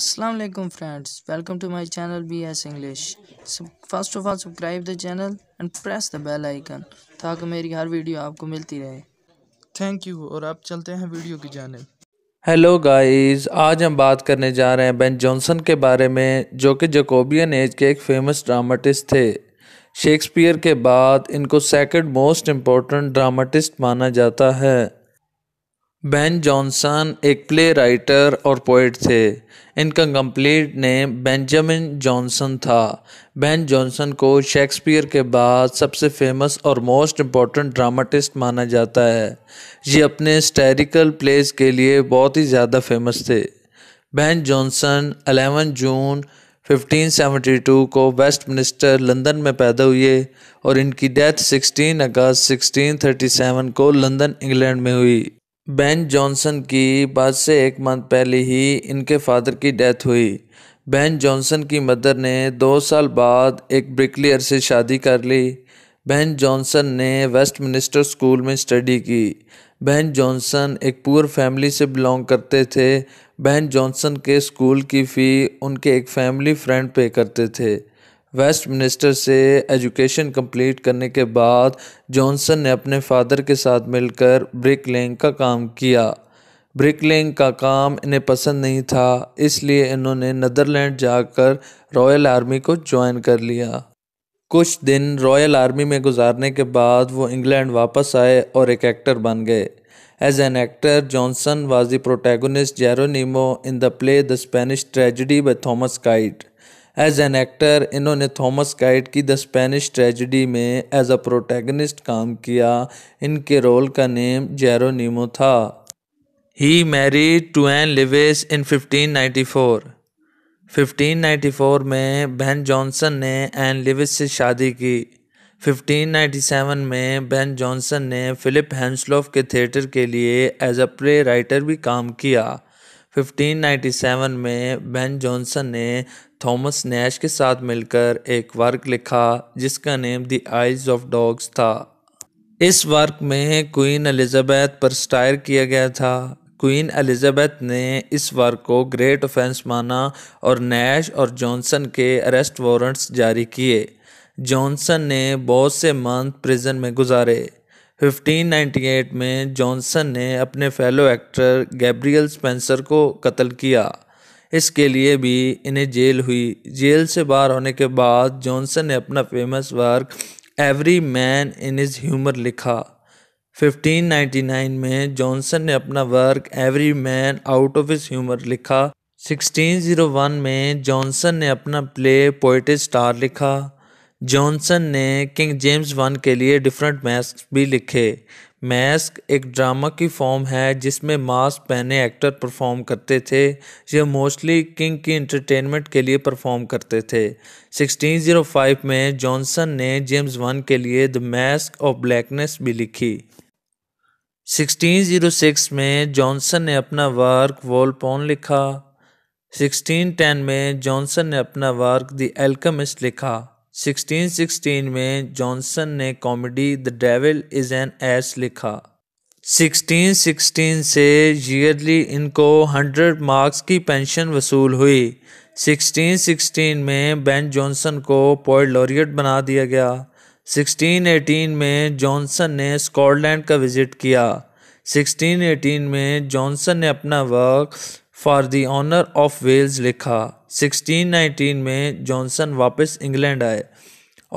अस्सलाम वालेकुम friends welcome to my channel B S English first of all subscribe the channel and press the bell icon ताकि मेरी हर video आपको मिलती रहे थैंक यू और आप चलते हैं वीडियो की जानब हेलो गाइस आज हम बात करने जा रहे हैं बेन जॉनसन के बारे में जो कि जकोबियन एज के एक फेमस ड्रामाटिस्ट थे शेक्सपियर के बाद इनको सेकंड मोस्ट इम्पोर्टेंट ड्रामाटिस्ट माना जाता है बेन जॉनसन एक प्ले राइटर और पोइट थे इनका कंप्लीट नेम बेंजामिन जॉनसन था बेन जॉनसन को शेक्सपियर के बाद सबसे फेमस और मोस्ट इम्पॉर्टेंट ड्रामाटिस्ट माना जाता है ये अपने स्टेरिकल प्लेस के लिए बहुत ही ज़्यादा फेमस थे बेन जॉनसन 11 जून 1572 को वेस्ट मिनिस्टर लंदन में पैदा हुए और इनकी डेथ 16 अगस्त 1637 को लंदन इंग्लैंड में हुई बेन जॉनसन की बात से एक मंथ पहले ही इनके फादर की डेथ हुई बेन जॉनसन की मदर ने दो साल बाद एक ब्रिकलियर से शादी कर ली बेन जॉनसन ने वेस्ट मिनिस्टर स्कूल में स्टडी की बेन जॉनसन एक पुअर फैमिली से बिलोंग करते थे बेन जॉनसन के स्कूल की फ़ी उनके एक फैमिली फ्रेंड पे करते थे वेस्ट मिनिस्टर से एजुकेशन कंप्लीट करने के बाद जॉनसन ने अपने फादर के साथ मिलकर ब्रिक लेंग का काम किया ब्रिक लेंग का काम इन्हें पसंद नहीं था इसलिए इन्होंने नदरलैंड जाकर रॉयल आर्मी को ज्वाइन कर लिया कुछ दिन रॉयल आर्मी में गुजारने के बाद वो इंग्लैंड वापस आए और एक एक्टर बन गए as an actor Jonson was the protagonist protagonist in the play the Spanish tragedy Tragedy Thomas Kyd as an actor इन्होंने थॉमस काइट की द स्पेनिश ट्रेजिडी में एज अ प्रोटैगनिस्ट काम किया इनके रोल का नेम जेरोनीमो था he marry to Anne Lewis in 1594 1594 में Ben Jonson ने एन लिविस से शादी की 1597 में बेन जॉनसन ने फिलिप हैंसलोफ के थिएटर के लिए एज अ प्ले राइटर भी काम किया 1597 में बेन जॉनसन ने थॉमस नैश के साथ मिलकर एक वर्क लिखा जिसका name the Isle of dogs था इस वर्क में क्वीन एलिजाबेथ पर स्टायर किया गया था क्वीन एलिजाबेथ ने इस वर्क को ग्रेट ऑफेंस माना और नैश और जॉनसन के अरेस्ट वारंट्स जारी किए जॉनसन ने बहुत से मंथ प्रिजन में गुजारे 1598 में जॉनसन ने अपने फेलो एक्टर गैब्रियल स्पेंसर को कत्ल किया इसके लिए भी इन्हें जेल हुई जेल से बाहर होने के बाद जॉनसन ने अपना famous work Every Man in his humour लिखा 1599 में जॉनसन ने अपना work Every Man out of his humour लिखा 1601 में जॉनसन ने अपना प्ले पोइट स्टार लिखा जॉनसन ने किंग जेम्स वन के लिए डिफरेंट मैस्क भी लिखे मैस्क एक ड्रामा की फॉर्म है जिसमें मास्क पहने एक्टर परफॉर्म करते थे यह मोस्टली किंग की एंटरटेनमेंट के लिए परफॉर्म करते थे 1605 में जॉनसन ने जेम्स वन के लिए द मैस्क ऑफ ब्लैकनेस भी लिखी 1606 में जॉनसन ने अपना वर्क वॉलपोन लिखा 1610 में जॉनसन ने अपना वर्क द एल्कमिस्ट लिखा 1616 में जॉनसन ने comedy the devil is an ass लिखा 1616 से ईयरली इनको 100 मार्क्स की पेंशन वसूल हुई 1616 में बेन जॉनसन को पोइट लॉरियट बना दिया गया 1618 में जॉनसन ने स्कॉटलैंड का विजिट किया 1618 में जॉनसन ने अपना work for the honour of Wales लिखा 1619 में जॉनसन वापस इंग्लैंड आए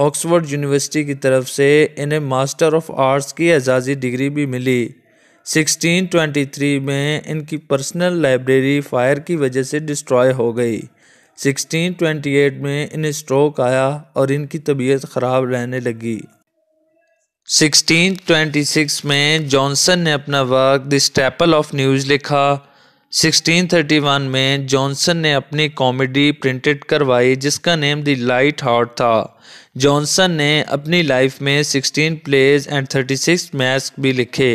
ऑक्सफोर्ड यूनिवर्सिटी की तरफ से इन्हें मास्टर ऑफ आर्ट्स की एजाजी डिग्री भी मिली 1623 में इनकी पर्सनल लाइब्रेरी फायर की वजह से डिस्ट्रॉय हो गई 1628 में इन्हें स्ट्रोक आया और इनकी तबीयत ख़राब रहने लगी 1626 में जॉनसन ने अपना work the staple of news लिखा 1631 में जॉनसन ने अपनी कॉमेडी प्रिंटेड करवाई जिसका नेम दी लाइट हार्ट था जॉनसन ने अपनी लाइफ में 16 प्लेज एंड 36 मैस्क भी लिखे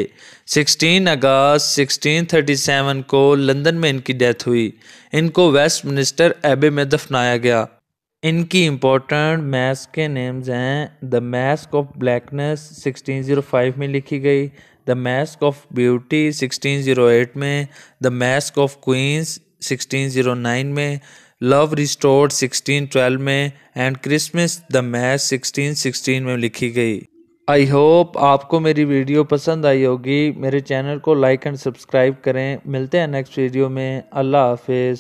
16 अगस्त 1637 को लंदन में इनकी डेथ हुई इनको वेस्ट मिनिस्टर एबे में दफनाया गया इनकी इम्पोर्टेंट मैथ्स के नेम्स हैं द मैस्क ऑफ ब्लैकनेस 1605 में लिखी गई द मैस्क ऑफ ब्यूटी 1608 में द मैस्क ऑफ क्वींस 1609 में लव रिस्टोर्ड 1612 में एंड क्रिसमस द मैस 1616 में लिखी गई आई होप आपको मेरी वीडियो पसंद आई होगी मेरे चैनल को लाइक एंड सब्सक्राइब करें मिलते हैं नेक्स्ट वीडियो में अल्लाह हाफिज़